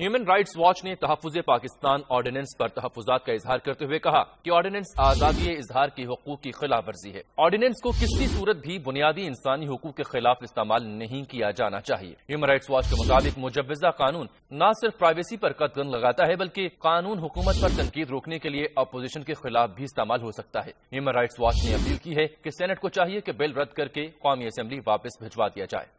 human rights watch ने तहफ़ Pakistan ordinance पर तहफात का इजहार करते हुए कहा कि ऑर्डिनेंस आजादी इजहार के हकूक की खिलाफ वर्जी है ऑर्डिनेंस को किसी सूरत भी बुनियादी इंसानी हकूक के खिलाफ इस्तेमाल नहीं किया जाना चाहिए ह्यूमन राइट्स वॉच के मुताबिक मुजवजा कानून न सिर्फ प्राइवेसी पर कदम लगाता है बल्कि कानून हुकूमत पर तनकीद रोकने के लिए अपोजिशन के खिलाफ भी इस्तेमाल हो सकता है ह्यूमन राइट्स वॉच ने अपील की है कि सेनेट को चाहिए कि बिल रद्द करके कौमी असम्बली वापस भिजवा दिया जाए